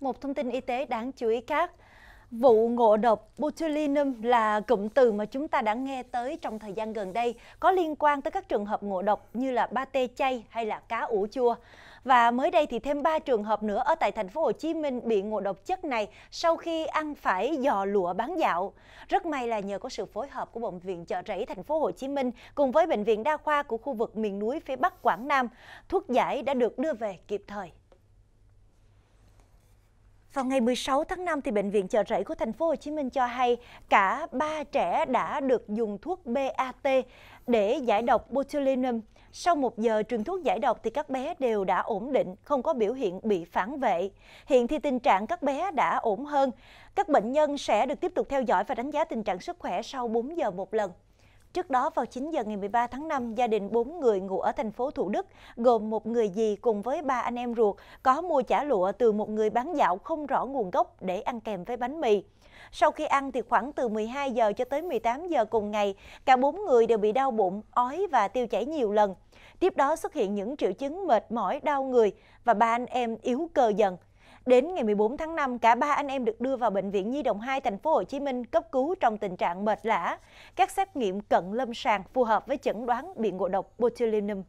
Một thông tin y tế đáng chú ý khác. Vụ ngộ độc botulinum là cụm từ mà chúng ta đã nghe tới trong thời gian gần đây, có liên quan tới các trường hợp ngộ độc như là ba tê chay hay là cá ủ chua. Và mới đây thì thêm 3 trường hợp nữa ở tại thành phố Hồ Chí Minh bị ngộ độc chất này sau khi ăn phải giò lụa bán dạo. Rất may là nhờ có sự phối hợp của bệnh viện chợ rẫy thành phố Hồ Chí Minh cùng với bệnh viện đa khoa của khu vực miền núi phía Bắc Quảng Nam, thuốc giải đã được đưa về kịp thời. Vào ngày 16 tháng 5 thì bệnh viện chợ rẫy của thành phố Hồ Chí Minh cho hay cả ba trẻ đã được dùng thuốc BAT để giải độc botulinum. Sau một giờ truyền thuốc giải độc thì các bé đều đã ổn định, không có biểu hiện bị phản vệ. Hiện thì tình trạng các bé đã ổn hơn. Các bệnh nhân sẽ được tiếp tục theo dõi và đánh giá tình trạng sức khỏe sau 4 giờ một lần. Trước đó vào 9 giờ ngày 13 tháng 5, gia đình 4 người ngủ ở thành phố Thủ Đức, gồm một người dì cùng với ba anh em ruột, có mua chả lụa từ một người bán dạo không rõ nguồn gốc để ăn kèm với bánh mì. Sau khi ăn thì khoảng từ 12 giờ cho tới 18 giờ cùng ngày, cả bốn người đều bị đau bụng, ói và tiêu chảy nhiều lần. Tiếp đó xuất hiện những triệu chứng mệt mỏi, đau người và ba anh em yếu cơ dần. Đến ngày 14 tháng 5, cả ba anh em được đưa vào bệnh viện Nhi đồng 2 thành phố Hồ Chí Minh cấp cứu trong tình trạng mệt lả. Các xét nghiệm cận lâm sàng phù hợp với chẩn đoán bị ngộ độc botulinum.